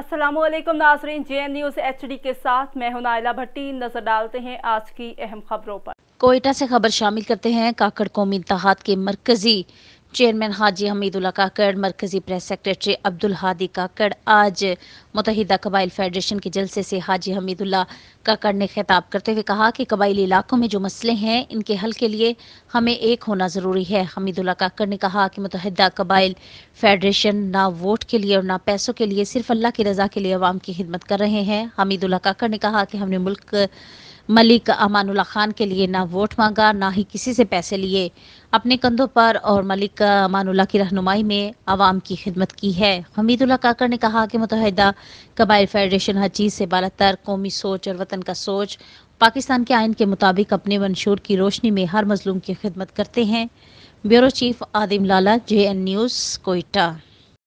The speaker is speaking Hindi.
Aslam Nazreen J N news H D के साथ मैं हूं नायला भट्टी नज़र डालते हैं आज की अहम खबरों पर कोयटा से खबर शामिल करते हैं काकड़ कौमी इंतहात के मरकजी चेयरमैन हाजी हमीदुल्ला काकड़ मरकज़ी प्रेस सेक्रेटरी अब्दुल हादी काकड़ आज मुतहदा कबाइल फेडरेशन के जलसे से हाजी हमीदुल्ला काकड़ ने खिताब करते हुए कहा कि कबाइली इलाकों में जो मसले हैं इनके हल के लिए हमें एक होना ज़रूरी है हमीदुल्ला काकड़ ने कहा कि मुतहदा कबाइल फेडरेशन ना वोट के लिए और ना पैसों के लिए सिर्फ अल्लाह की रजा के लिए आवाम की खिदमत कर रहे हैं हमीदुल्ला काकड़ ने कहा कि हमने मुल्क मलिक अमानुल्ला खान के लिए ना वोट मांगा ना ही किसी से पैसे लिए अपने कंधों पर और मलिक अमानुल्ला की रहनुमाई में आवाम की खिदमत की है हमीदुल्ला काकर ने कहा कि मुतहदा कबाइल फेडरेशन हर चीज़ से बालतर कौमी सोच और वतन का सोच पाकिस्तान के आयन के मुताबिक अपने मंशूर की रोशनी में हर मजलूम की खिदमत करते हैं bureau chief Adim Lala J N news Quetta